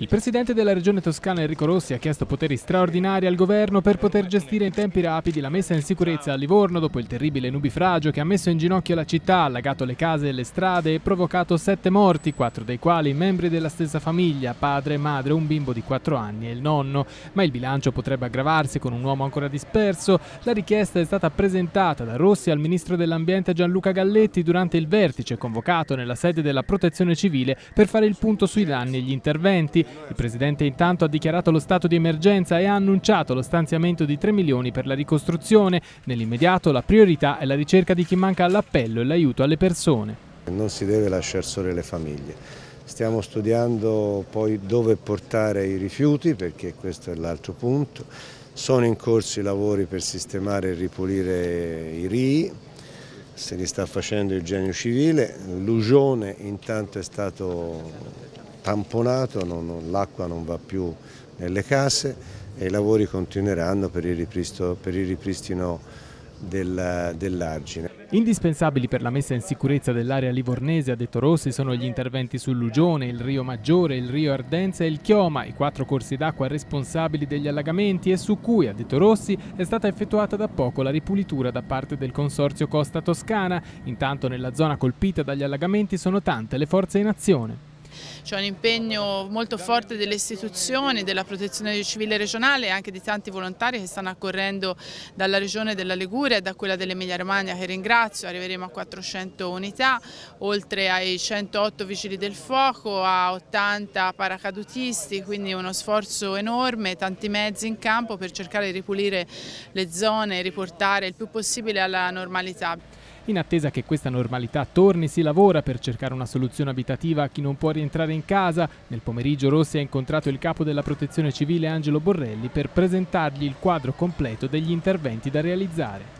Il presidente della regione toscana Enrico Rossi ha chiesto poteri straordinari al governo per poter gestire in tempi rapidi la messa in sicurezza a Livorno dopo il terribile nubifragio che ha messo in ginocchio la città, allagato le case e le strade e provocato sette morti, quattro dei quali membri della stessa famiglia, padre, madre, un bimbo di quattro anni e il nonno. Ma il bilancio potrebbe aggravarsi con un uomo ancora disperso. La richiesta è stata presentata da Rossi al ministro dell'ambiente Gianluca Galletti durante il vertice convocato nella sede della protezione civile per fare il punto sui danni e gli interventi. Il presidente intanto ha dichiarato lo stato di emergenza e ha annunciato lo stanziamento di 3 milioni per la ricostruzione. Nell'immediato la priorità è la ricerca di chi manca all'appello e l'aiuto alle persone. Non si deve lasciare sole le famiglie. Stiamo studiando poi dove portare i rifiuti perché questo è l'altro punto. Sono in corso i lavori per sistemare e ripulire i RI, se li sta facendo il genio civile. L'Ugione intanto è stato tamponato, l'acqua non va più nelle case e i lavori continueranno per il ripristino, per il ripristino del, dell'argine. Indispensabili per la messa in sicurezza dell'area livornese, ha detto Rossi, sono gli interventi sull'Ugione, il Rio Maggiore, il Rio Ardenza e il Chioma, i quattro corsi d'acqua responsabili degli allagamenti e su cui, ha detto Rossi, è stata effettuata da poco la ripulitura da parte del Consorzio Costa Toscana. Intanto nella zona colpita dagli allagamenti sono tante le forze in azione c'è un impegno molto forte delle istituzioni, della protezione civile regionale e anche di tanti volontari che stanno accorrendo dalla regione della Liguria e da quella dell'Emilia Romagna che ringrazio, arriveremo a 400 unità, oltre ai 108 vigili del fuoco, a 80 paracadutisti, quindi uno sforzo enorme, tanti mezzi in campo per cercare di ripulire le zone e riportare il più possibile alla normalità. In attesa che questa normalità torni si lavora per cercare una soluzione abitativa a chi non può rientrare in casa. Nel pomeriggio Rossi ha incontrato il capo della protezione civile Angelo Borrelli per presentargli il quadro completo degli interventi da realizzare.